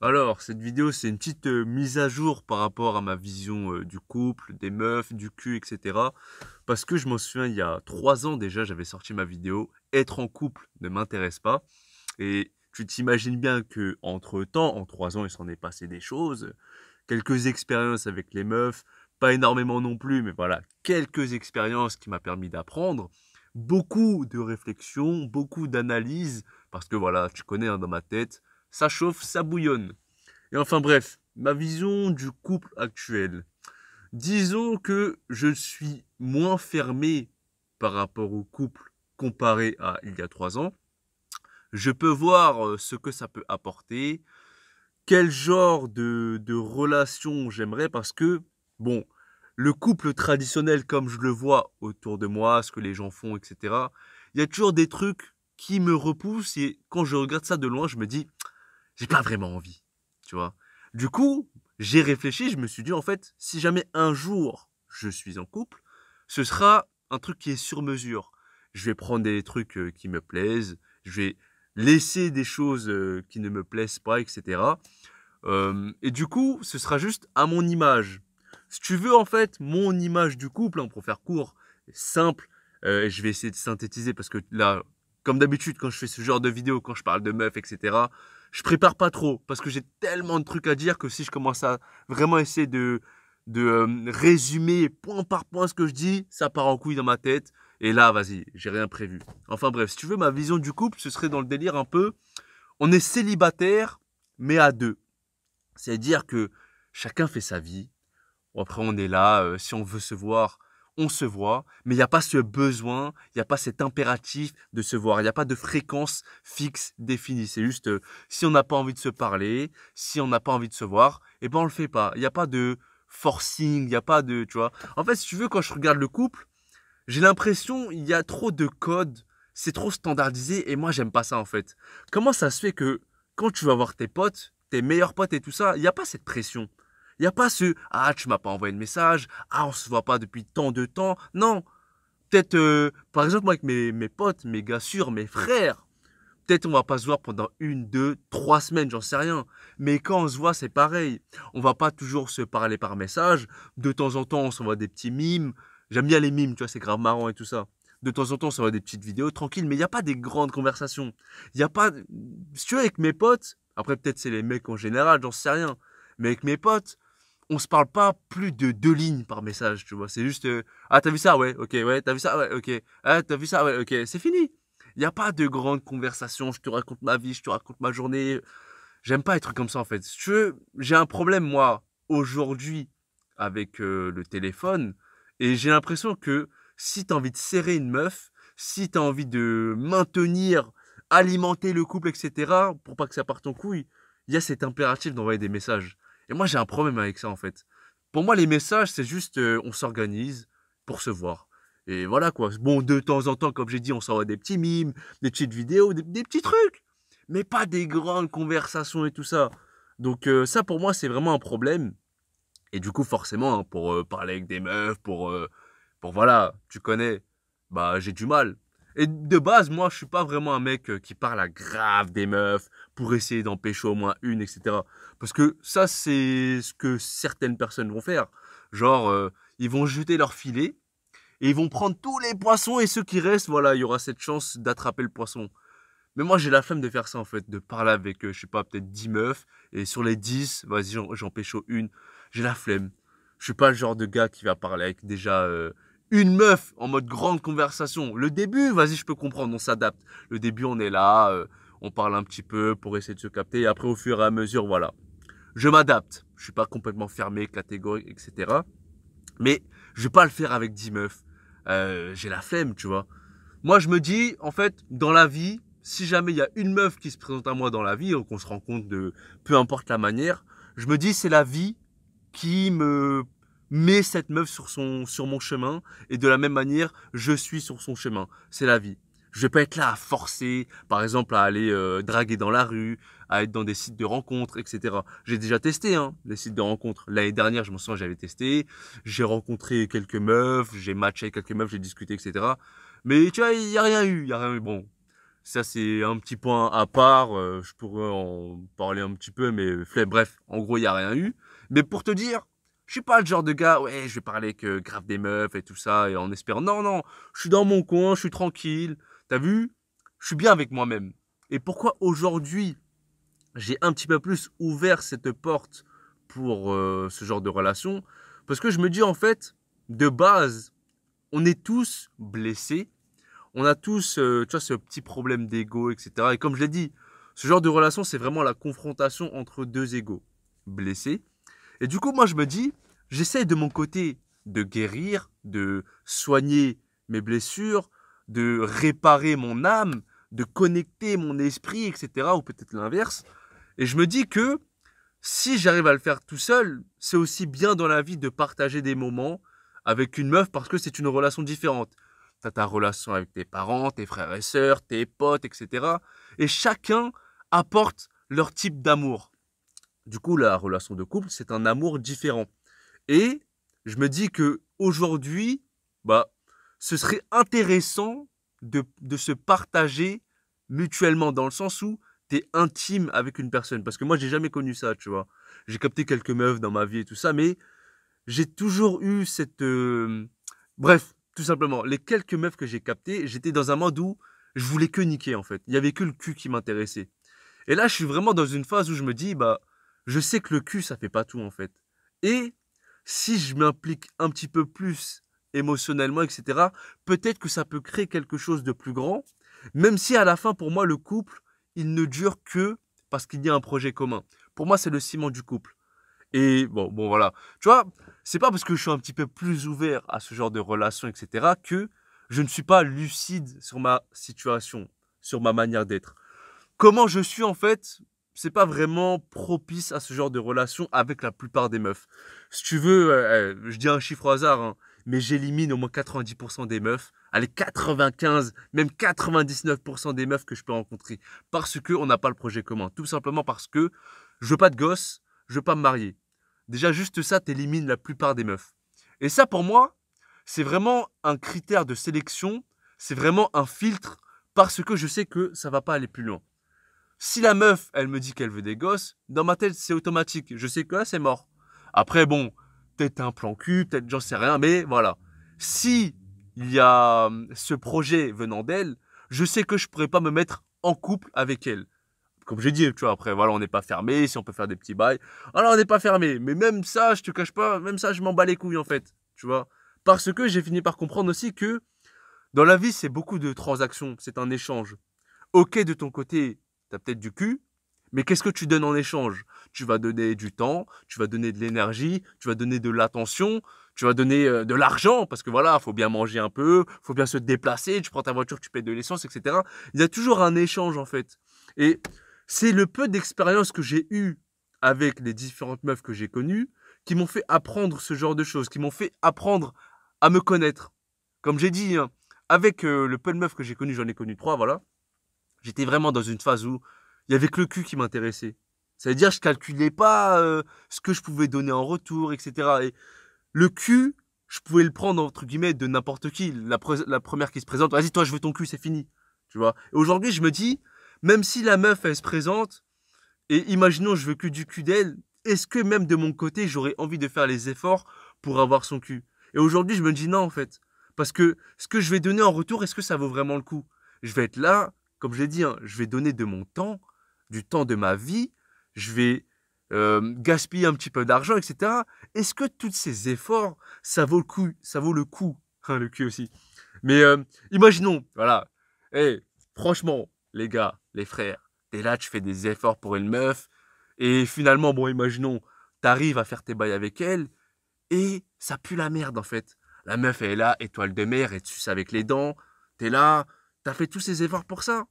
Alors, cette vidéo, c'est une petite euh, mise à jour par rapport à ma vision euh, du couple, des meufs, du cul, etc. Parce que je m'en souviens, il y a trois ans déjà, j'avais sorti ma vidéo Être en couple ne m'intéresse pas. Et tu t'imagines bien qu'entre temps, en trois ans, il s'en est passé des choses. Quelques expériences avec les meufs, pas énormément non plus, mais voilà, quelques expériences qui m'ont permis d'apprendre. Beaucoup de réflexions, beaucoup d'analyses, parce que voilà, tu connais hein, dans ma tête, ça chauffe, ça bouillonne. Et enfin bref, ma vision du couple actuel. Disons que je suis moins fermé par rapport au couple comparé à il y a trois ans. Je peux voir euh, ce que ça peut apporter, quel genre de, relation j'aimerais parce que, bon, le couple traditionnel comme je le vois autour de moi, ce que les gens font, etc., il y a toujours des trucs qui me repoussent et quand je regarde ça de loin, je me dis, j'ai pas vraiment envie, tu vois. Du coup, j'ai réfléchi, je me suis dit, en fait, si jamais un jour je suis en couple, ce sera un truc qui est sur mesure. Je vais prendre des trucs euh, qui me plaisent, je vais laisser des choses euh, qui ne me plaisent pas, etc. Euh, et du coup, ce sera juste à mon image. Si tu veux, en fait, mon image du couple, hein, pour faire court, simple, je vais essayer de synthétiser parce que là, comme d'habitude, quand je fais ce genre de vidéo, quand je parle de meufs, etc., je prépare pas trop parce que j'ai tellement de trucs à dire que si je commence à vraiment essayer de, de euh, résumer point par point ce que je dis, ça part en couille dans ma tête. Et là, vas-y, j'ai rien prévu. Enfin bref, si tu veux, ma vision du couple, ce serait dans le délire un peu. On est célibataire, mais à deux. C'est-à-dire que chacun fait sa vie. Après, on est là. Euh, si on veut se voir, on se voit, mais il n'y a pas ce besoin, il n'y a pas cet impératif de se voir, il n'y a pas de fréquence fixe définie. C'est juste euh, si on n'a pas envie de se parler, si on n'a pas envie de se voir, eh ben on le fait pas. Il n'y a pas de forcing, il n'y a pas de, tu vois. En fait, si tu veux, quand je regarde le couple, j'ai l'impression il y a trop de codes, c'est trop standardisé et moi j'aime pas ça en fait. Comment ça se fait que quand tu vas voir tes potes, tes meilleurs potes et tout ça, il n'y a pas cette pression il n'y a pas ce Ah, tu m'as pas envoyé de message, ah, on se voit pas depuis tant de temps. Non. Peut-être, euh, par exemple, moi, avec mes, potes, mes gars sûrs, mes frères, peut-être on va pas se voir pendant une, deux, trois semaines, j'en sais rien. Mais quand on se voit, c'est pareil. On va pas toujours se parler par message. De temps en temps, on s'envoie des petits mimes. J'aime bien les mimes, tu vois, c'est grave marrant et tout ça. De temps en temps, on s'envoie des petites vidéos tranquilles, mais il n'y a pas des grandes conversations. Il n'y a pas. Si tu veux, avec mes potes, après, peut-être c'est les mecs en général, j'en sais rien. Mais avec mes potes, on se parle pas plus de deux lignes par message, tu vois. C'est juste, ah, ah, t'as vu ça, ouais, ok, ouais, t'as vu ça, ouais, ok, ah, t'as vu ça, ouais, ok, c'est fini. Il n'y a pas de grande conversation, je te raconte ma vie, je te raconte ma journée. J'aime pas être comme ça, en fait. je j'ai un problème, moi, aujourd'hui, avec euh, le téléphone, et j'ai l'impression que si t'as envie de serrer une meuf, si t'as envie de maintenir, alimenter le couple, etc., pour pas que ça parte en couille, il y a cet impératif d'envoyer des messages et moi, j'ai un problème avec ça, en fait. Pour moi, les messages, c'est juste euh, on s'organise pour se voir. Et voilà quoi. Bon, de temps en temps, comme j'ai dit, on s'envoie des petits mimes, des petites vidéos, des, petits trucs. Mais pas des grandes conversations et tout ça. Donc euh, ça, pour moi, c'est vraiment un problème. Et du coup, forcément, hein, pour euh, parler avec des meufs, pour, pour voilà, tu connais, bah j'ai du mal. Et de base, moi, je suis pas vraiment un mec euh, qui parle à grave des meufs pour essayer d'en pêcher au moins une, etc. Parce que ça, c'est ce que certaines personnes vont faire. Genre, euh, ils vont jeter leur filet et ils vont prendre tous les poissons et ceux qui restent, voilà, il y aura cette chance d'attraper le poisson. Mais moi, j'ai la flemme de faire ça, en fait, de parler avec, euh, je sais pas, peut-être 10 meufs et sur les 10, vas-y, j'en pêche une. J'ai la flemme. Je suis pas le genre de gars qui va parler avec déjà une meuf en mode grande conversation. Le début, vas-y, je peux comprendre, on s'adapte. Le début, on est là, euh, on parle un petit peu pour essayer de se capter. Et après, au fur et à mesure, voilà. Je m'adapte. Je suis pas complètement fermé, catégorique, etc. Mais je vais pas le faire avec 10 meufs. Euh, j'ai la flemme, tu vois. Moi, je me dis, en fait, dans la vie, si jamais il y a une meuf qui se présente à moi dans la vie, ou qu'on se rend compte de peu importe la manière, je me dis, c'est la vie qui me met cette meuf sur, son, sur mon chemin. Et de la même manière, je suis sur son chemin. C'est la vie. Je vais pas être là à forcer, par exemple, à aller euh, draguer dans la rue, à être dans des sites de rencontres, etc. J'ai déjà testé hein, les sites de rencontres. L'année dernière, je me souviens, j'avais testé. J'ai rencontré quelques meufs, j'ai matché quelques meufs, j'ai discuté, etc. Mais tu vois, il n'y a rien eu. y a rien eu. Bon, ça c'est un petit point à part, euh, je pourrais en parler un petit peu, mais euh, bref, en gros il n'y a rien eu. Mais pour te dire, je suis pas le genre de gars, ouais, je vais parler que grave des meufs et tout ça, et on espère, Non, non, je suis dans mon coin, je suis tranquille. T'as vu Je suis bien avec moi-même. Et pourquoi aujourd'hui, j'ai un petit peu plus ouvert cette porte pour euh, ce genre de relation Parce que je me dis, en fait, de base, on est tous blessés. On a tous, euh, tu vois, ce petit problème d'ego, etc. Et comme je l'ai dit, ce genre de relation, c'est vraiment la confrontation entre deux égaux blessés et du coup, moi, je me dis, j'essaie de mon côté de guérir, de soigner mes blessures, de réparer mon âme, de connecter mon esprit, etc. Ou peut-être l'inverse. Et je me dis que si j'arrive à le faire tout seul, c'est aussi bien dans la vie de partager des moments avec une meuf parce que c'est une relation différente. Tu as ta relation avec tes parents, tes frères et sœurs, tes potes, etc. Et chacun apporte leur type d'amour. Du coup, la relation de couple, c'est un amour différent. Et je me dis que aujourd'hui, bah, ce serait intéressant de, se partager mutuellement dans le sens où tu es intime avec une personne. Parce que moi, j'ai jamais connu ça, tu vois. J'ai capté quelques meufs dans ma vie et tout ça, mais j'ai toujours eu cette. Euh, bref, tout simplement, les quelques meufs que j'ai captées, j'étais dans un mode où je voulais que niquer en fait. Il y avait que le cul qui m'intéressait. Et là, je suis vraiment dans une phase où je me dis, bah, je sais que le cul, ça fait pas tout en fait. Et si je m'implique un petit peu plus émotionnellement, etc., peut-être que ça peut créer quelque chose de plus grand, même si à la fin, pour moi, le couple, il ne dure que parce qu'il y a un projet commun. Pour moi, c'est le ciment du couple. Et bon, bon voilà. Tu vois, c'est pas parce que je suis un petit peu plus ouvert à ce genre de relation, etc., que je ne suis pas lucide sur ma situation, sur ma manière d'être. Comment je suis en fait, c'est pas vraiment propice à ce genre de relation avec la plupart des meufs. Si tu veux, euh, euh, je dis un chiffre au hasard, hein, mais j'élimine au moins 90% des meufs. Allez, 95, même 99% des meufs que je peux rencontrer. Parce qu'on n'a pas le projet commun. Tout simplement parce que je veux pas de gosse, je veux pas me marier. Déjà, juste ça, t'élimines la plupart des meufs. Et ça, pour moi, c'est vraiment un critère de sélection. C'est vraiment un filtre parce que je sais que ça va pas aller plus loin. Si la meuf, elle me dit qu'elle veut des gosses, dans ma tête, c'est automatique. Je sais que là, c'est mort. Après, bon, peut-être un plan cul, peut-être j'en sais rien, mais voilà. Si il y a hum, ce projet venant d'elle, je sais que je pourrais pas me mettre en couple avec elle. Comme j'ai dit, tu vois, après, voilà, on n'est pas fermé, si on peut faire des petits bails. Alors, ah on n'est pas fermé. Mais même ça, je te cache pas, même ça, je m'en bats les couilles, en fait. Tu vois Parce que j'ai fini par comprendre aussi que dans la vie, c'est beaucoup de transactions, c'est un échange. Ok, de ton côté, peut-être du cul, mais qu'est-ce que tu donnes en échange Tu vas donner du temps, tu vas donner de l'énergie, tu vas donner de l'attention, tu vas donner euh, de l'argent, parce que voilà, faut bien manger un peu, faut bien se déplacer, tu prends ta voiture, tu payes de l'essence, etc. Il y a toujours un échange en fait. Et c'est le peu d'expérience que j'ai eue avec les différentes meufs que j'ai connues qui m'ont fait apprendre ce genre de choses, qui m'ont fait apprendre à me connaître. Comme j'ai dit, hein, avec euh, le peu de meufs que j'ai connues, j'en ai connu trois, voilà. J'étais vraiment dans une phase où il y avait que le cul qui m'intéressait. C'est-à-dire, je calculais pas euh, ce que je pouvais donner en retour, etc. Et le cul, je pouvais le prendre entre guillemets de n'importe qui. La, la, première qui se présente, vas-y toi, je veux ton cul, c'est fini. Tu vois. Et aujourd'hui, je me dis, même si la meuf elle se présente et imaginons je veux que du cul d'elle, est-ce que même de mon côté, j'aurais envie de faire les efforts pour avoir son cul Et aujourd'hui, je me dis non en fait, parce que ce que je vais donner en retour, est-ce que ça vaut vraiment le coup Je vais être là, comme je l'ai dit, hein, je vais donner de mon temps, du temps de ma vie, je vais euh, gaspiller un petit peu d'argent, etc. Est-ce que tous ces efforts, ça vaut le coup Ça vaut le coup, hein, le cul aussi. Mais euh, imaginons, voilà. Eh, franchement, les gars, les frères, t'es là, tu fais des efforts pour une meuf, et finalement, bon, imaginons, arrives à faire tes bails avec elle, et ça pue la merde en fait. La meuf elle est là, étoile de mer, et tu suce avec les dents, t'es là, tu as fait tous ces efforts pour ça.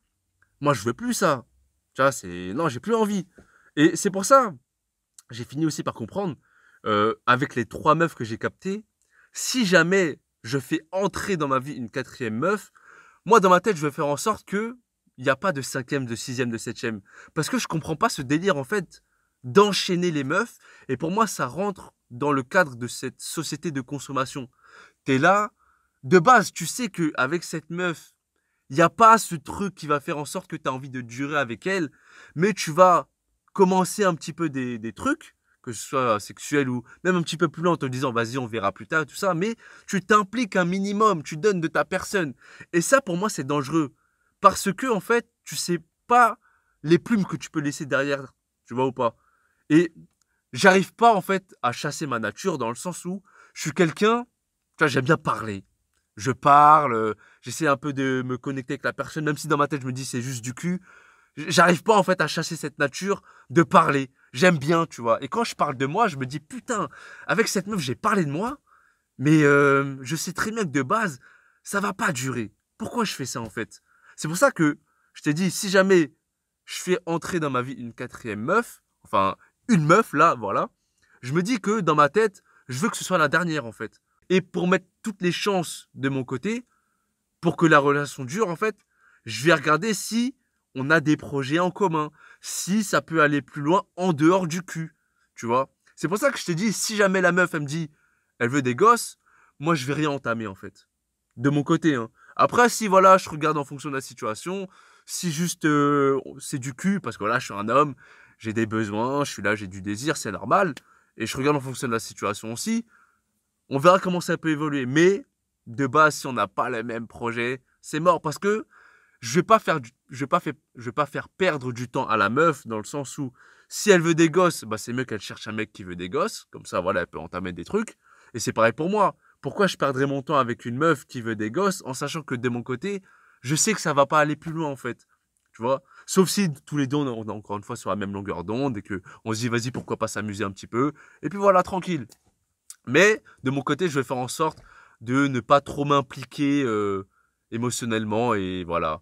Moi, je veux plus ça. Tu vois, c'est. Non, j'ai plus envie. Et c'est pour ça, j'ai fini aussi par comprendre, euh, avec les trois meufs que j'ai captées, si jamais je fais entrer dans ma vie une quatrième meuf, moi, dans ma tête, je vais faire en sorte que il n'y a pas de cinquième, de sixième, de septième. Parce que je comprends pas ce délire, en fait, d'enchaîner les meufs. Et pour moi, ça rentre dans le cadre de cette société de consommation. Tu es là, de base, tu sais que avec cette meuf, il n'y a pas ce truc qui va faire en sorte que tu as envie de durer avec elle, mais tu vas commencer un petit peu des, trucs, que ce soit sexuel ou même un petit peu plus lent, en te disant vas-y on verra plus tard, tout ça, mais tu t'impliques un minimum, tu donnes de ta personne. Et ça pour moi c'est dangereux, parce que en fait tu sais pas les plumes que tu peux laisser derrière, tu vois ou pas. Et j'arrive pas en fait à chasser ma nature dans le sens où je suis quelqu'un, tu vois j'aime bien parler, je parle, j'essaie un peu de me connecter avec la personne, même si dans ma tête je me dis c'est juste du cul. J'arrive pas en fait à chasser cette nature de parler. J'aime bien, tu vois. Et quand je parle de moi, je me dis putain, avec cette meuf j'ai parlé de moi, mais euh, je sais très bien que de base ça va pas durer. Pourquoi je fais ça en fait C'est pour ça que je t'ai dit si jamais je fais entrer dans ma vie une quatrième meuf, enfin une meuf là, voilà, je me dis que dans ma tête je veux que ce soit la dernière en fait. Et pour mettre toutes les chances de mon côté, pour que la relation dure, en fait, je vais regarder si on a des projets en commun, si ça peut aller plus loin en dehors du cul, tu vois. C'est pour ça que je te dis, si jamais la meuf, elle me dit, elle veut des gosses, moi, je vais rien entamer, en fait. De mon côté, hein. Après, si voilà, je regarde en fonction de la situation, si juste euh, c'est du cul, parce que là, voilà, je suis un homme, j'ai des besoins, je suis là, j'ai du désir, c'est normal, et je regarde en fonction de la situation aussi, on verra comment ça peut évoluer. Mais de base, si on n'a pas les mêmes projets, c'est mort parce que je vais je vais pas faire, perdre du temps à la meuf dans le sens où si elle veut des gosses, bah, c'est mieux qu'elle cherche un mec qui veut des gosses, comme ça voilà, elle peut entamer des trucs et c'est pareil pour moi. Pourquoi je perdrais mon temps avec une meuf qui veut des gosses en sachant que de mon côté, je sais que ça va pas aller plus loin en fait. Tu vois Sauf si tous les deux on est encore une fois sur la même longueur d'onde et que on se dit vas-y pourquoi pas s'amuser un petit peu et puis voilà tranquille. Mais de mon côté, je vais faire en sorte de ne pas trop m'impliquer euh, émotionnellement et voilà.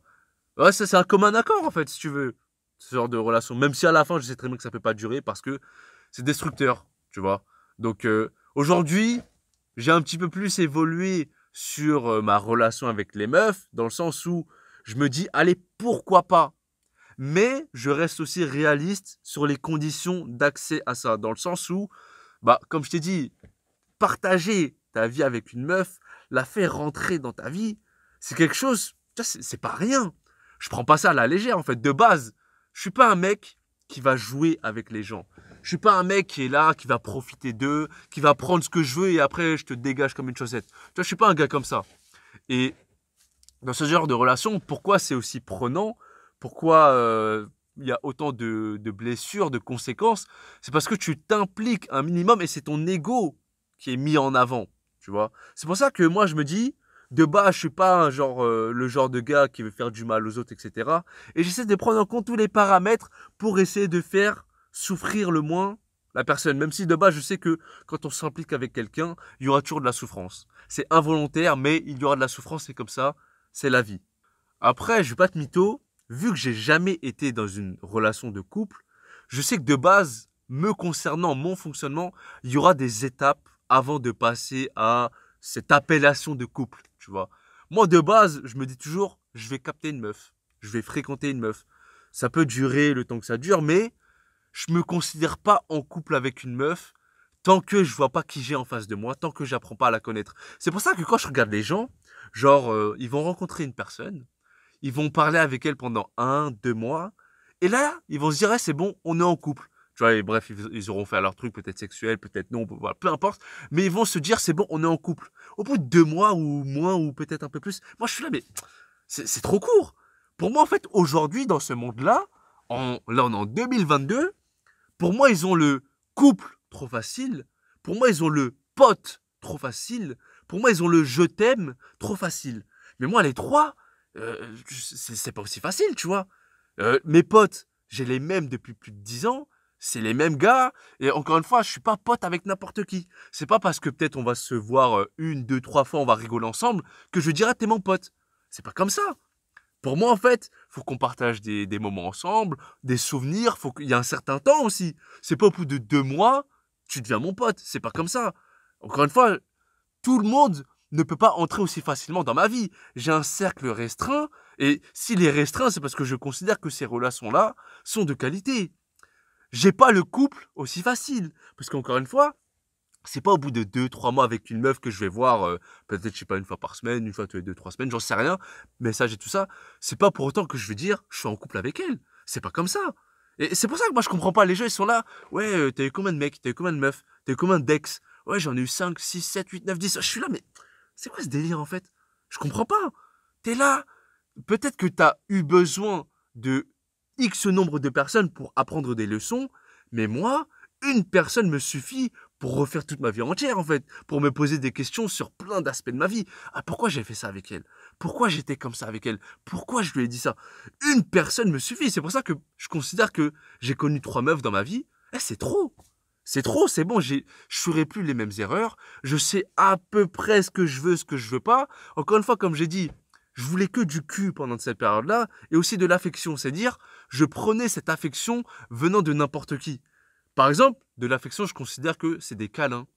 Ouais, c'est un commun accord en fait, si tu veux, ce genre de relation. Même si à la fin, je sais très bien que ça peut pas durer parce que c'est destructeur, tu vois. Donc euh, aujourd'hui, j'ai un petit peu plus évolué sur euh, ma relation avec les meufs, dans le sens où je me dis, allez, pourquoi pas Mais je reste aussi réaliste sur les conditions d'accès à ça, dans le sens où, bah, comme je t'ai dit, partager ta vie avec une meuf, la faire rentrer dans ta vie, c'est quelque chose, c'est pas rien. Je prends pas ça à la légère, en fait. De base, je suis pas un mec qui va jouer avec les gens. Je suis pas un mec qui est là, qui va profiter d'eux, qui va prendre ce que je veux et après je te dégage comme une chaussette. Tu je suis pas un gars comme ça. Et dans ce genre de relation, pourquoi c'est aussi prenant Pourquoi euh, il y a autant de, de blessures, de conséquences C'est parce que tu t'impliques un minimum et c'est ton ego qui est mis en avant. Tu vois C'est pour ça que moi, je me dis, de bas, je suis pas genre, euh, le genre de gars qui veut faire du mal aux autres, etc. Et j'essaie de prendre en compte tous les paramètres pour essayer de faire souffrir le moins la personne. Même si de bas, je sais que quand on s'implique avec quelqu'un, il y aura toujours de la souffrance. C'est involontaire, mais il y aura de la souffrance, c'est comme ça, c'est la vie. Après, je vais pas te mytho, vu que j'ai jamais été dans une relation de couple, je sais que de base, me concernant, mon fonctionnement, il y aura des étapes avant de passer à cette appellation de couple, tu vois. Moi, de base, je me dis toujours, je vais capter une meuf, je vais fréquenter une meuf. Ça peut durer le temps que ça dure, mais je me considère pas en couple avec une meuf tant que je vois pas qui j'ai en face de moi, tant que j'apprends pas à la connaître. C'est pour ça que quand je regarde les gens, genre, euh, ils vont rencontrer une personne, ils vont parler avec elle pendant un, deux mois, et là, ils vont se dire, eh, c'est bon, on est en couple bref, ils, auront fait leur truc, peut-être sexuel, peut-être non, peu importe. Mais ils vont se dire, c'est bon, on est en couple. Au bout de deux mois ou moins, ou peut-être un peu plus, moi je suis là, mais c'est trop court. Pour moi, en fait, aujourd'hui, dans ce monde-là, en, là on est en 2022, pour moi, ils ont le couple trop facile. Pour moi, ils ont le pote trop facile. Pour moi, ils ont le je t'aime trop facile. Mais moi, les trois, euh, c'est pas aussi facile, tu vois. Euh, mes potes, j'ai les mêmes depuis plus de dix ans c'est les mêmes gars. Et encore une fois, je suis pas pote avec n'importe qui. C'est pas parce que peut-être on va se voir euh, une, deux, trois fois, on va rigoler ensemble, que je dirais t'es mon pote. C'est pas comme ça. Pour moi, en fait, il faut qu'on partage des, moments ensemble, des souvenirs. Faut qu'il y a un certain temps aussi. C'est pas au bout de deux mois, tu deviens mon pote. C'est pas comme ça. Encore une fois, tout le monde ne peut pas entrer aussi facilement dans ma vie. J'ai un cercle restreint. Et s'il est restreint, c'est parce que je considère que ces relations-là sont de qualité j'ai pas le couple aussi facile. Parce qu'encore une fois, c'est pas au bout de 2-3 mois avec une meuf que je vais voir, euh, peut-être, je sais pas, une fois par semaine, une fois tous les 2-3 semaines, j'en sais rien, message et tout ça. C'est pas pour autant que je vais dire, je suis en couple avec elle. C'est pas comme ça. Et c'est pour ça que moi je comprends pas, les gens ils sont là, ouais, tu euh, t'as eu combien de mecs, t'as eu combien de meufs, t'as eu combien d'ex, ouais, j'en ai eu 5, 6, 7, 8, 9, 10, je suis là, mais c'est quoi ce délire en fait Je comprends pas. T'es là, peut-être que t'as eu besoin de ce nombre de personnes pour apprendre des leçons, mais moi, une personne me suffit pour refaire toute ma vie entière, en fait, pour me poser des questions sur plein d'aspects de ma vie. Ah, pourquoi j'ai fait ça avec elle Pourquoi j'étais comme ça avec elle Pourquoi je lui ai dit ça Une personne me suffit. C'est pour ça que je considère que j'ai connu trois meufs dans ma vie. Eh, c'est trop c'est trop, c'est bon, je ferai plus les mêmes erreurs, je sais à peu près ce que je veux, ce que je veux pas. Encore une fois, comme j'ai dit, je voulais que du cul pendant cette période-là, et aussi de l'affection, c'est-à-dire je prenais cette affection venant de n'importe qui. Par exemple, de l'affection, je considère que c'est des câlins,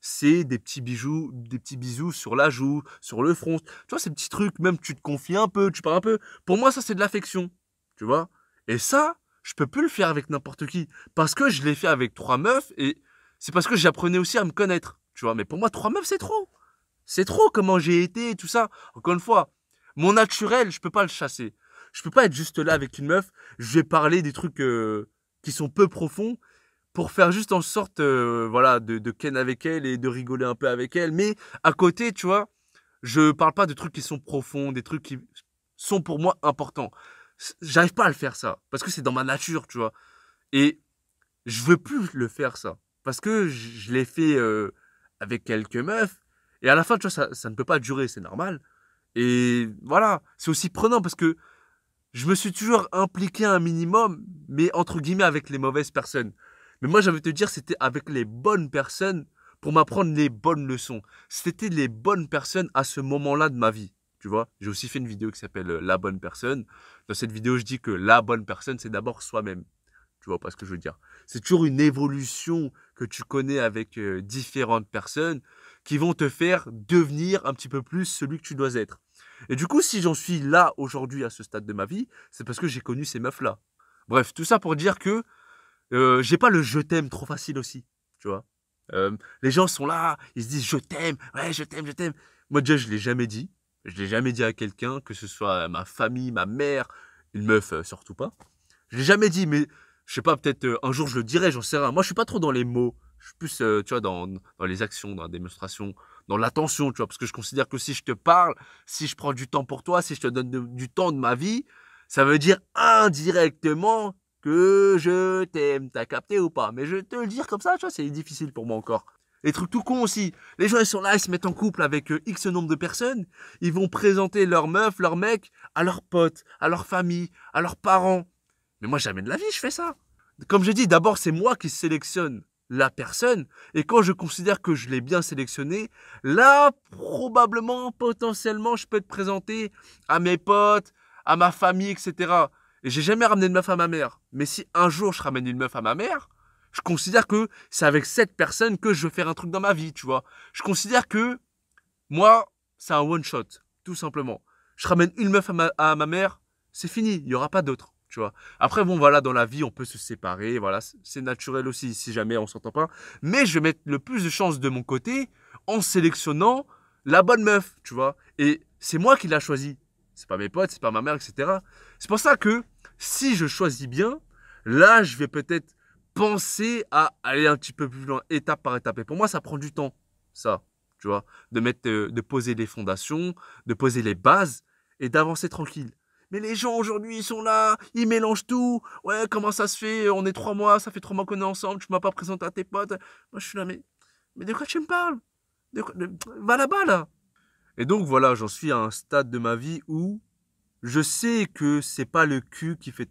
c'est des petits bijoux, des petits bisous sur la joue, sur le front, tu vois ces petits trucs, même tu te confies un peu, tu parles un peu. Pour moi, ça c'est de l'affection, tu vois. Et ça, je peux plus le faire avec n'importe qui, parce que je l'ai fait avec trois meufs, et c'est parce que j'apprenais aussi à me connaître, tu vois. Mais pour moi, trois meufs, c'est trop. C'est trop comment j'ai été, et tout ça. Encore une fois, mon naturel, je peux pas le chasser. Je peux pas être juste là avec une meuf. Je vais parler des trucs euh, qui sont peu profonds pour faire juste en sorte, euh, voilà, de, ken avec elle et de rigoler un peu avec elle. Mais à côté, tu vois, je parle pas de trucs qui sont profonds, des trucs qui sont pour moi importants. J'arrive pas à le faire ça parce que c'est dans ma nature, tu vois. Et je veux plus le faire ça parce que je l'ai fait euh, avec quelques meufs et à la fin, tu ça ne peut pas durer, c'est normal. Et voilà, c'est aussi prenant parce que je me suis toujours impliqué un minimum, mais entre guillemets avec les mauvaises personnes. Mais moi, j'avais te dire, c'était avec les bonnes personnes pour m'apprendre les bonnes leçons. C'était les bonnes personnes à ce moment-là de ma vie. Tu vois, j'ai aussi fait une vidéo qui s'appelle euh, La bonne personne. Dans cette vidéo, je dis que la bonne personne, c'est d'abord soi-même. Tu vois pas ce que je veux dire. C'est toujours une évolution que tu connais avec euh, différentes personnes qui vont te faire devenir un petit peu plus celui que tu dois être. Et du coup, si j'en suis là aujourd'hui à ce stade de ma vie, c'est parce que j'ai connu ces meufs-là. Bref, tout ça pour dire que euh, j'ai pas le je t'aime trop facile aussi, tu vois. Euh, les gens sont là, ils se disent je t'aime, ouais, je t'aime, je t'aime. Moi, déjà, je l'ai jamais dit. Je l'ai jamais dit à quelqu'un, que ce soit ma famille, ma mère, une meuf, euh, surtout pas. Je l'ai jamais dit, mais je sais pas, peut-être euh, un jour je le dirai, j'en sais rien. Moi, je suis pas trop dans les mots. Je suis plus, euh, tu vois, dans, dans, les actions, dans la démonstration, dans l'attention, tu vois, parce que je considère que si je te parle, si je prends du temps pour toi, si je te donne du temps de ma vie, ça veut dire indirectement que je t'aime. T'as capté ou pas Mais je te le dire comme ça, tu vois, c'est difficile pour moi encore. Les trucs tout con aussi. Les gens, ils sont là, ils se mettent en couple avec euh, X nombre de personnes. Ils vont présenter leur meuf, leur mec à leurs potes, à leur famille, à leurs parents. Mais moi, j'amène de la vie, je fais ça. Comme je dis, d'abord, c'est moi qui sélectionne la personne. Et quand je considère que je l'ai bien sélectionné, là, probablement, potentiellement, je peux te présenter à mes potes, à ma famille, etc. Et j'ai jamais ramené de meuf à ma mère. Mais si un jour je ramène une meuf à ma mère, je considère que c'est avec cette personne que je veux faire un truc dans ma vie, tu vois. Je considère que moi, c'est un one shot, tout simplement. Je ramène une meuf à ma, à ma mère, c'est fini, il n'y aura pas d'autre tu Après, bon, voilà, dans la vie, on peut se séparer, voilà, c'est naturel aussi, si jamais on s'entend pas. Mais je vais mettre le plus de chance de mon côté en sélectionnant la bonne meuf, tu vois. Et c'est moi qui l'a choisi. C'est pas mes potes, c'est pas ma mère, etc. C'est pour ça que si je choisis bien, là, je vais peut-être penser à aller un petit peu plus loin, étape par étape. Et pour moi, ça prend du temps, ça, tu vois, de mettre, euh, de poser les fondations, de poser les bases et d'avancer tranquille mais les gens aujourd'hui ils sont là, ils mélangent tout. Ouais, comment ça se fait On est trois mois, ça fait trois mois qu'on est ensemble, tu m'as pas présenté à tes potes. Moi je suis là, mais, mais de quoi tu me parles de Va là-bas là Et donc voilà, j'en suis à un stade de ma vie où je sais que c'est pas le cul qui fait,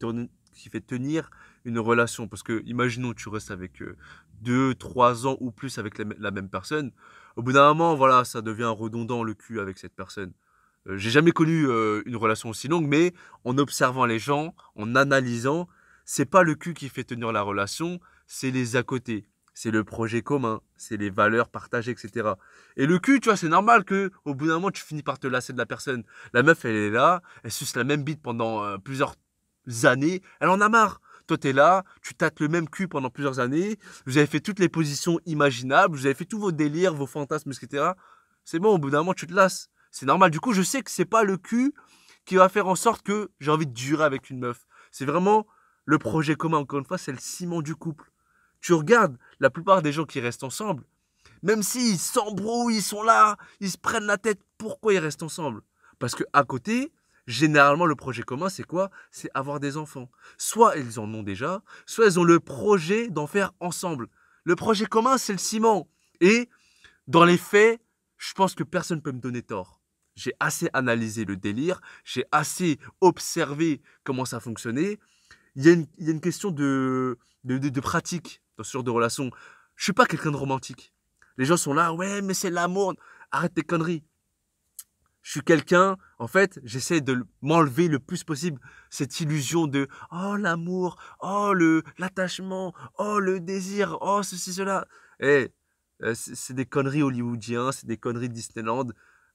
qui fait tenir une relation. Parce que imaginons tu restes avec euh, deux, trois ans ou plus avec la même personne. Au bout d'un moment, voilà, ça devient redondant le cul avec cette personne. Euh, j'ai jamais connu euh, une relation aussi longue, mais en observant les gens, en analysant, c'est pas le cul qui fait tenir la relation, c'est les à côté, c'est le projet commun, c'est les valeurs partagées, etc. Et le cul, tu vois, c'est normal que au bout d'un moment, tu finis par te lasser de la personne. La meuf, elle est là, elle suce la même bite pendant euh, plusieurs années, elle en a marre. Toi, es là, tu tâtes le même cul pendant plusieurs années, vous avez fait toutes les positions imaginables, vous avez fait tous vos délires, vos fantasmes, etc. C'est bon, au bout d'un moment, tu te lasses. C'est normal. Du coup, je sais que c'est pas le cul qui va faire en sorte que j'ai envie de durer avec une meuf. C'est vraiment le projet commun, encore une fois, c'est le ciment du couple. Tu regardes la plupart des gens qui restent ensemble, même s'ils s'embrouillent, ils sont là, ils se prennent la tête, pourquoi ils restent ensemble Parce que à côté, généralement, le projet commun, c'est quoi C'est avoir des enfants. Soit ils en ont déjà, soit ils ont le projet d'en faire ensemble. Le projet commun, c'est le ciment. Et dans les faits, je pense que personne ne peut me donner tort j'ai assez analysé le délire, j'ai assez observé comment ça fonctionnait. Il y a une, question de, de, pratique dans ce genre de relation. Je suis pas quelqu'un de romantique. Les gens sont là, ouais, mais c'est l'amour. Arrête tes conneries. Je suis quelqu'un, en fait, j'essaie de m'enlever le plus possible cette illusion de oh l'amour, oh le l'attachement, oh le désir, oh ceci cela. Eh, euh, c'est des conneries hollywoodiennes, c'est des conneries de Disneyland.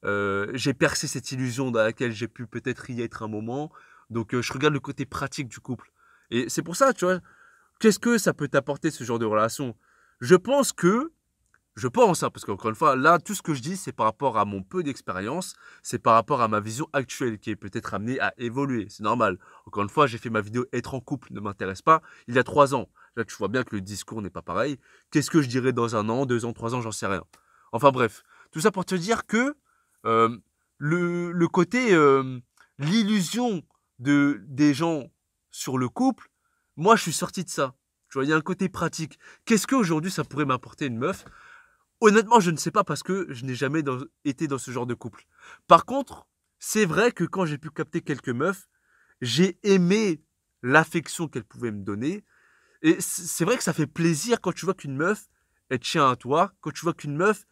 Euh, j'ai percé cette illusion dans laquelle j'ai pu peut-être y être un moment. Donc, euh, je regarde le côté pratique du couple. Et c'est pour ça, tu vois, qu'est-ce que ça peut t'apporter ce genre de relation Je pense que, je pense, hein, parce qu'encore une fois, là, tout ce que je dis, c'est par rapport à mon peu d'expérience, c'est par rapport à ma vision actuelle qui est peut-être amenée à évoluer. C'est normal. Encore une fois, j'ai fait ma vidéo Être en couple ne m'intéresse pas il y a trois ans. Là, tu vois bien que le discours n'est pas pareil. Qu'est-ce que je dirais dans un an, deux ans, trois ans, j'en sais rien. Enfin bref, tout ça pour te dire que euh, le, côté, euh, l'illusion de, des gens sur le couple, moi, je suis sorti de ça. Tu vois, il y a un côté pratique. Qu'est-ce qu'aujourd'hui, ça pourrait m'apporter une meuf Honnêtement, je ne sais pas parce que je n'ai jamais été dans ce genre de couple. Par contre, c'est vrai que quand j'ai pu capter quelques meufs, j'ai aimé l'affection qu'elles pouvaient me donner. Et c'est vrai que ça fait plaisir quand tu vois qu'une meuf, elle tient à toi, quand tu vois qu'une meuf,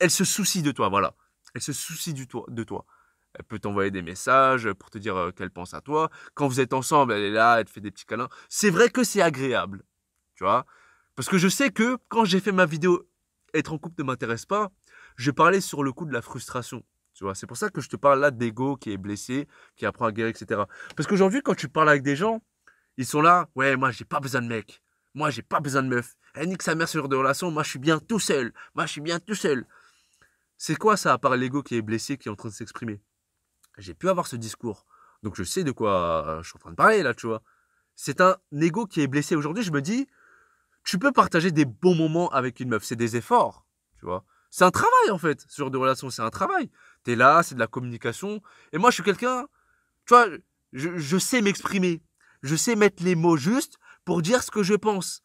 elle se soucie de toi. Voilà elle se soucie de toi. Elle peut t'envoyer des messages euh, pour te dire euh, qu'elle pense à toi. Quand vous êtes ensemble, elle est là, elle te fait des petits câlins. C'est vrai que c'est agréable, tu vois. Parce que je sais que quand j'ai fait ma vidéo Être en couple ne m'intéresse pas, je parlais sur le coup de la frustration. Tu vois, c'est pour ça que je te parle là d'ego qui est blessé, qui apprend à guérir, etc. Parce qu'aujourd'hui, quand tu parles avec des gens, ils sont là, ouais, moi j'ai pas besoin de mec, moi j'ai pas besoin de meuf. Elle nique sa mère sur de relations, moi je suis bien tout seul, moi je suis bien tout seul. C'est quoi ça, à part l'ego qui est blessé, qui est en train de s'exprimer J'ai pu avoir ce discours. Donc je sais de quoi euh, je suis en train de parler là, tu vois. C'est un ego qui est blessé. Aujourd'hui, je me dis, tu peux partager des bons moments avec une meuf. C'est des efforts, tu vois. C'est un travail en fait, ce genre de relation, c'est un travail. Tu es là, c'est de la communication. Et moi, je suis quelqu'un, tu vois, je, je sais m'exprimer. Je sais mettre les mots justes pour dire ce que je pense.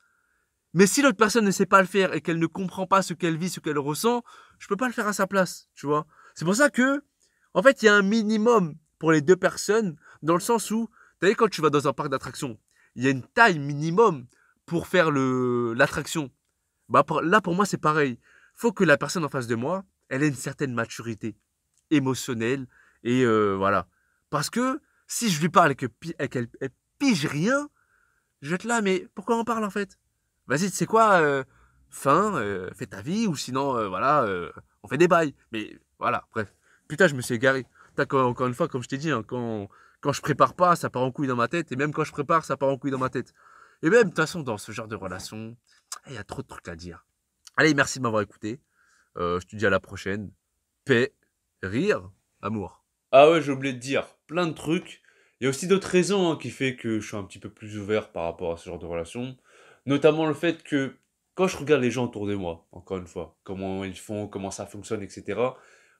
Mais si l'autre personne ne sait pas le faire et qu'elle ne comprend pas ce qu'elle vit, ce qu'elle ressent, je peux pas le faire à sa place, tu vois. C'est pour ça que, en fait, il y a un minimum pour les deux personnes, dans le sens où, tu sais, quand tu vas dans un parc d'attractions, il y a une taille minimum pour faire le l'attraction. Bah là, pour moi, c'est pareil. Faut que la personne en face de moi, elle ait une certaine maturité émotionnelle et euh, voilà. Parce que si je lui parle et qu'elle pige rien, je vais être là, mais pourquoi on parle en fait Vas-y, tu sais quoi, euh, fin, euh, fais ta vie, ou sinon, euh, voilà, on fait des bails. Mais voilà, bref. Putain, je me suis égaré. encore une fois, comme je t'ai dit, hein, quand, quand je prépare pas, ça part en couille dans ma tête. Et même quand je prépare, ça part en couille dans ma tête. Et même, de toute façon, dans ce genre de relation, il y a trop de trucs à dire. Allez, merci de m'avoir écouté. je te dis à la prochaine. Paix, rire, amour. Ah ouais, j'ai oublié de dire plein de trucs. Il y a aussi d'autres raisons hein, qui fait que je suis un petit peu plus ouvert par rapport à ce genre de relation. Notamment le fait que quand je regarde les gens autour de moi, encore une fois, comment ils font, comment ça fonctionne, etc.,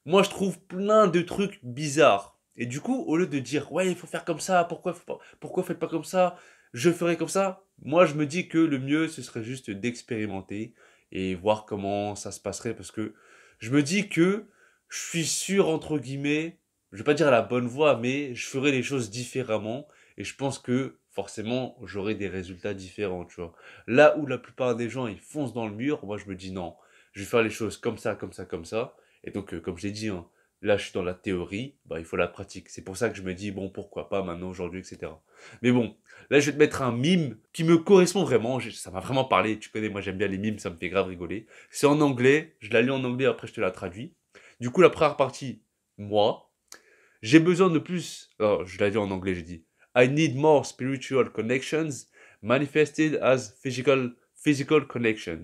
moi je trouve plein de trucs bizarres. Et du coup, au lieu de dire ouais, il faut faire comme ça, pourquoi, pourquoi faites pas comme ça, je ferai comme ça, moi je me dis que le mieux ce serait juste d'expérimenter et voir comment ça se passerait parce que je me dis que je suis sûr, entre guillemets, je vais pas dire à la bonne voie, mais je ferai les choses différemment et je pense que forcément, j'aurai des résultats différents, tu vois. Là où la plupart des gens, ils foncent dans le mur, moi, je me dis non, je vais faire les choses comme ça, comme ça, comme ça. Et donc, euh, comme je l'ai dit, hein, là, je suis dans la théorie, bah, il faut la pratique. C'est pour ça que je me dis, bon, pourquoi pas maintenant, aujourd'hui, etc. Mais bon, là, je vais te mettre un mime qui me correspond vraiment. Ça m'a vraiment parlé. Tu connais, moi, j'aime bien les mimes, ça me fait grave rigoler. C'est en anglais, je l'ai lu en anglais, après, je te la traduit. Du coup, la première partie, moi, j'ai besoin de plus. Alors, je l'ai dit en anglais, j'ai dit. I need more spiritual connections manifested as physical, physical connections.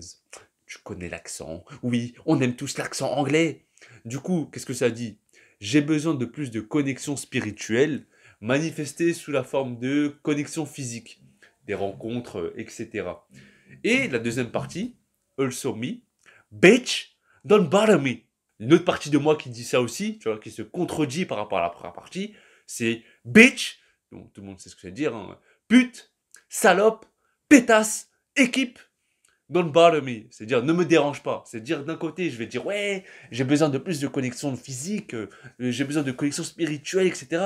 Tu connais l'accent. Oui, on aime tous l'accent anglais. Du coup, qu'est-ce que ça dit J'ai besoin de plus de connexions spirituelles manifestées sous la forme de connexions physiques, des rencontres, etc. Et la deuxième partie, also me, bitch, don't bother me. Une autre partie de moi qui dit ça aussi, tu vois, qui se contredit par rapport à la première partie, c'est bitch, tout le monde sait ce que c'est dire. Hein. Pute, salope, pétasse, équipe, don't bother me. C'est à dire ne me dérange pas. C'est à dire d'un côté, je vais dire ouais, j'ai besoin de plus de connexion physique, euh, j'ai besoin de connexion spirituelle, etc.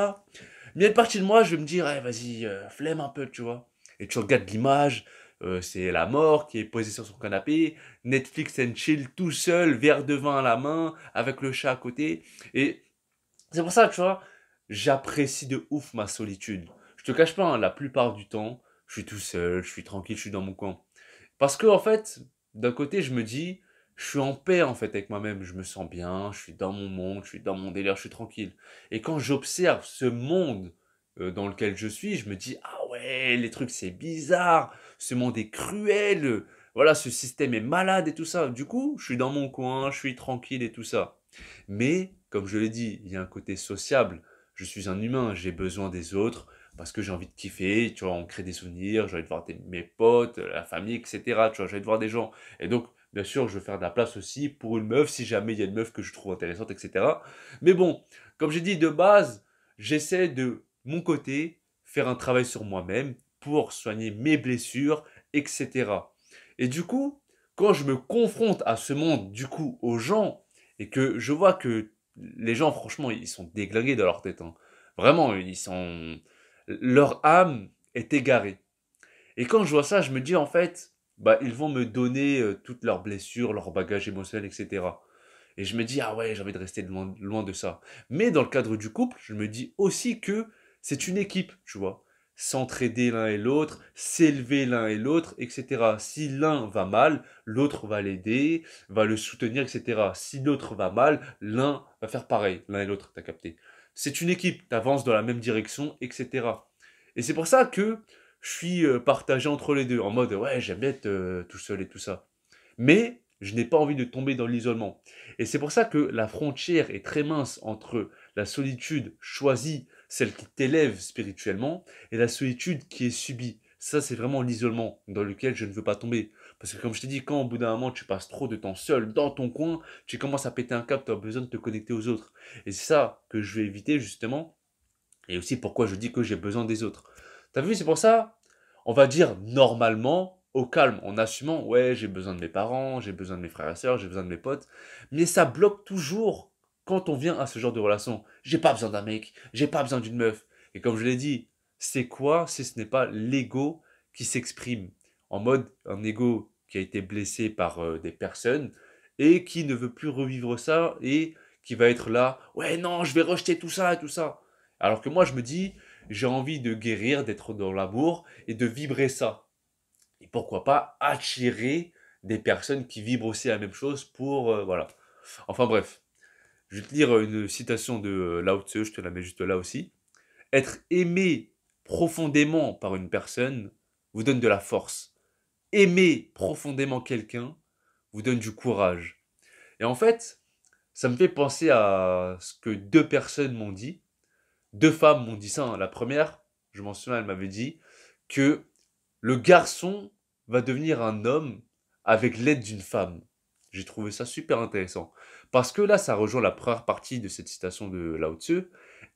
Mais une partie de moi, je vais me dire, eh, vas-y, euh, flemme un peu, tu vois. Et tu regardes l'image, euh, c'est la mort qui est posée sur son canapé, Netflix and chill tout seul, verre de vin à la main, avec le chat à côté. Et c'est pour ça, tu vois, j'apprécie de ouf ma solitude. Je te cache pas, hein, la plupart du temps, je suis tout seul, je suis tranquille, je suis dans mon coin. Parce que, en fait, d'un côté, je me dis, je suis en paix, en fait, avec moi-même. Je me sens bien, je suis dans mon monde, je suis dans mon délire, je suis tranquille. Et quand j'observe ce monde euh, dans lequel je suis, je me dis, ah ouais, les trucs, c'est bizarre, ce monde est cruel, voilà, ce système est malade et tout ça. Du coup, je suis dans mon coin, je suis tranquille et tout ça. Mais, comme je l'ai dit, il y a un côté sociable je suis un humain, j'ai besoin des autres parce que j'ai envie de kiffer, tu vois, on crée des souvenirs, j'ai envie de voir mes potes, la famille, etc. Tu vois, j'ai envie de voir des gens. Et donc, bien sûr, je vais faire de la place aussi pour une meuf si jamais il y a une meuf que je trouve intéressante, etc. Mais bon, comme j'ai dit de base, j'essaie de mon côté faire un travail sur moi-même pour soigner mes blessures, etc. Et du coup, quand je me confronte à ce monde, du coup, aux gens, et que je vois que les gens, franchement, ils sont déglingués dans leur tête. Hein. Vraiment, ils sont. Leur âme est égarée. Et quand je vois ça, je me dis en fait, bah, ils vont me donner euh, toutes leurs blessures, leur bagage émotionnel, etc. Et je me dis, ah ouais, j'ai envie de rester loin, de ça. Mais dans le cadre du couple, je me dis aussi que c'est une équipe, tu vois s'entraider l'un et l'autre, s'élever l'un et l'autre, etc. Si l'un va mal, l'autre va l'aider, va le soutenir, etc. Si l'autre va mal, l'un va faire pareil, l'un et l'autre, t'as capté. C'est une équipe, t'avances dans la même direction, etc. Et c'est pour ça que je suis euh, partagé entre les deux, en mode ouais, j'aime bien être euh, tout seul et tout ça. Mais je n'ai pas envie de tomber dans l'isolement. Et c'est pour ça que la frontière est très mince entre la solitude choisie celle qui t'élève spirituellement, et la solitude qui est subie. Ça, c'est vraiment l'isolement dans lequel je ne veux pas tomber. Parce que comme je te dis quand au bout d'un moment tu passes trop de temps seul dans ton coin, tu commences à péter un câble, tu as besoin de te connecter aux autres. Et c'est ça que je vais éviter justement. Et aussi pourquoi je dis que j'ai besoin des autres. T'as vu, c'est pour ça, on va dire normalement, au calme, en assumant, ouais, j'ai besoin de mes parents, j'ai besoin de mes frères et sœurs, j'ai besoin de mes potes. Mais ça bloque toujours quand on vient à ce genre de relation, j'ai pas besoin d'un mec, j'ai pas besoin d'une meuf. Et comme je l'ai dit, c'est quoi si ce n'est pas l'ego qui s'exprime En mode un ego qui a été blessé par euh, des personnes et qui ne veut plus revivre ça et qui va être là, ouais non, je vais rejeter tout ça et tout ça. Alors que moi je me dis, j'ai envie de guérir, d'être dans l'amour et de vibrer ça. Et pourquoi pas attirer des personnes qui vibrent aussi la même chose pour... Euh, voilà. Enfin bref. Je vais te lire euh, une citation de euh, Lao Tzu, je te la mets juste là aussi. Être aimé profondément par une personne vous donne de la force. Aimer profondément quelqu'un vous donne du courage. Et en fait, ça me fait penser à ce que deux personnes m'ont dit. Deux femmes m'ont dit ça. Hein. La première, je m'en souviens, elle m'avait dit que le garçon va devenir un homme avec l'aide d'une femme. J'ai trouvé ça super intéressant. Parce que là, ça rejoint la première partie de cette citation de Lao Tzu.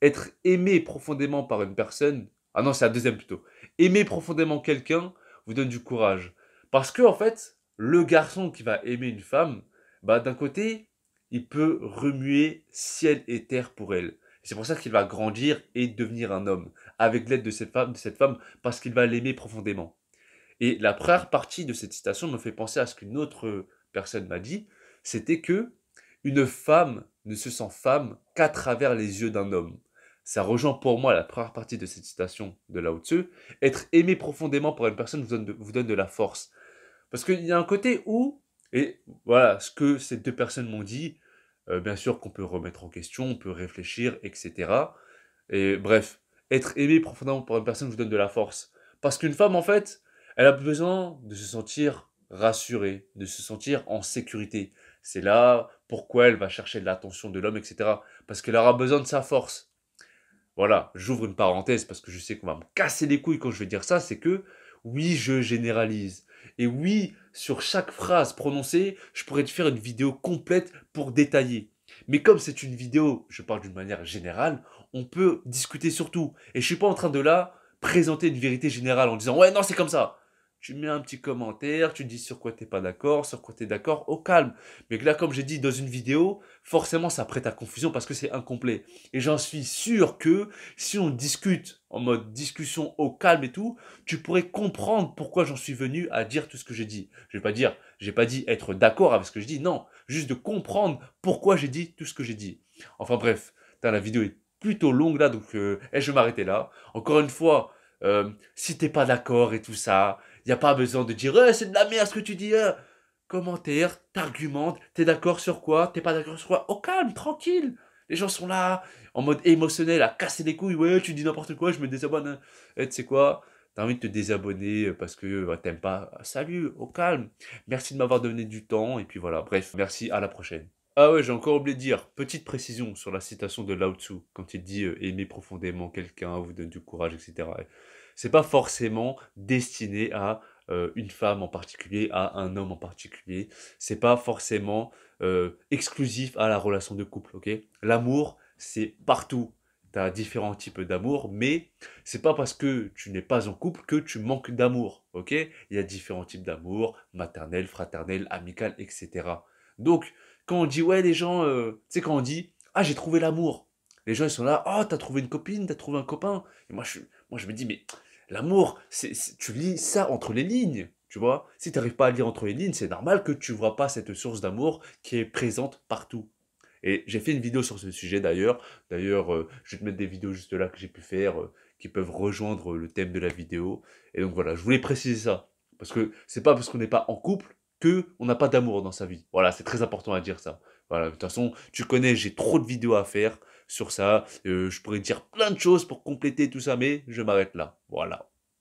Être aimé profondément par une personne. Ah non, c'est la deuxième plutôt. Aimer profondément quelqu'un vous donne du courage. Parce que, en fait, le garçon qui va aimer une femme, bah, d'un côté, il peut remuer ciel et terre pour elle. C'est pour ça qu'il va grandir et devenir un homme, avec l'aide de cette femme, de cette femme parce qu'il va l'aimer profondément. Et la première partie de cette citation me fait penser à ce qu'une autre personne m'a dit, c'était que une femme ne se sent femme qu'à travers les yeux d'un homme. Ça rejoint pour moi la première partie de cette citation de Lao Tzu. Être aimé profondément par une personne vous donne de, la force. Parce qu'il y a un côté où, et voilà ce que ces deux personnes m'ont dit, euh, bien sûr qu'on peut remettre en question, on peut réfléchir, etc. Et bref, être aimé profondément par une personne vous donne de la force. Parce qu'une femme, en fait, elle a besoin de se sentir rassurée, de se sentir en sécurité c'est là, pourquoi elle va chercher l'attention de l'homme, etc. Parce qu'elle aura besoin de sa force. Voilà, j'ouvre une parenthèse parce que je sais qu'on va me casser les couilles quand je vais dire ça, c'est que oui, je généralise. Et oui, sur chaque phrase prononcée, je pourrais te faire une vidéo complète pour détailler. Mais comme c'est une vidéo, je parle d'une manière générale, on peut discuter sur tout. Et je suis pas en train de là présenter une vérité générale en disant ouais non c'est comme ça tu mets un petit commentaire, tu dis sur quoi t'es pas d'accord, sur quoi t'es d'accord, au calme. Mais là, comme j'ai dit dans une vidéo, forcément ça prête à confusion parce que c'est incomplet. Et j'en suis sûr que si on discute en mode discussion au calme et tout, tu pourrais comprendre pourquoi j'en suis venu à dire tout ce que j'ai dit. Je vais pas dire, j'ai pas dit être d'accord avec ce que je dis, non, juste de comprendre pourquoi j'ai dit tout ce que j'ai dit. Enfin bref, la vidéo est plutôt longue là, donc euh, eh, je vais m'arrêter là. Encore une fois, si euh, si t'es pas d'accord et tout ça, n'y a pas besoin de dire eh, c'est de la merde ce que tu dis. Hein. Commentaire, t'argumentes, t'es d'accord sur quoi, t'es pas d'accord sur quoi. Au calme, tranquille. Les gens sont là, en mode émotionnel, à casser les couilles. Ouais, tu dis n'importe quoi, je me désabonne. Hein. Eh, tu sais quoi T'as envie de te désabonner euh, parce que euh, t'aimes pas. Salut, au calme. Merci de m'avoir donné du temps. Et puis voilà, bref, merci, à la prochaine. Ah ouais, j'ai encore oublié de dire, petite précision sur la citation de Lao Tzu, quand il dit euh, aimer profondément quelqu'un vous donne du courage, etc c'est pas forcément destiné à euh, une femme en particulier, à un homme en particulier. C'est pas forcément euh, exclusif à la relation de couple, ok L'amour, c'est partout. Tu as différents types d'amour, mais c'est pas parce que tu n'es pas en couple que tu manques d'amour, ok Il y a différents types d'amour, maternel, fraternel, amical, etc. Donc, quand on dit, ouais, les gens, c'est euh, tu sais, quand on dit, ah, j'ai trouvé l'amour, les gens, ils sont là, oh, t'as trouvé une copine, t'as trouvé un copain. Et moi, je, moi, je me dis, mais L'amour, c'est, tu lis ça entre les lignes, tu vois. Si tu n'arrives pas à lire entre les lignes, c'est normal que tu vois pas cette source d'amour qui est présente partout. Et j'ai fait une vidéo sur ce sujet d'ailleurs. D'ailleurs, euh, je vais te mettre des vidéos juste là que j'ai pu faire euh, qui peuvent rejoindre le thème de la vidéo. Et donc voilà, je voulais préciser ça. Parce que c'est pas parce qu'on n'est pas en couple que on n'a pas d'amour dans sa vie. Voilà, c'est très important à dire ça. Voilà, de toute façon, tu connais, j'ai trop de vidéos à faire sur ça. Euh, je pourrais dire plein de choses pour compléter tout ça, mais je m'arrête là. Voilà.